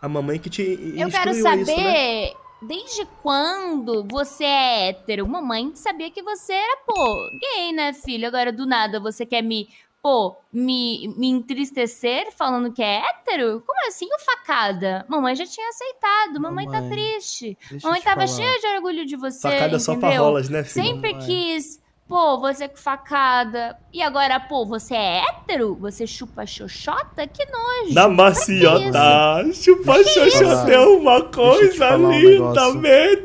a mamãe que te Eu quero saber isso, né? desde quando você é hétero. Mamãe sabia que você era, pô, gay, né, filho? Agora do nada você quer me, pô, me, me entristecer falando que é hétero? Como assim, o facada? Mamãe já tinha aceitado, mamãe, tá mamãe tá triste. Mamãe tava falar. cheia de orgulho de você. Facada entendeu? só pra rolas, né, filho? Sempre mamãe. quis pô, você com facada. E agora, pô, você é hétero? Você chupa xoxota? Que nojo. Na maciota. Chupa xoxota é uma coisa linda, um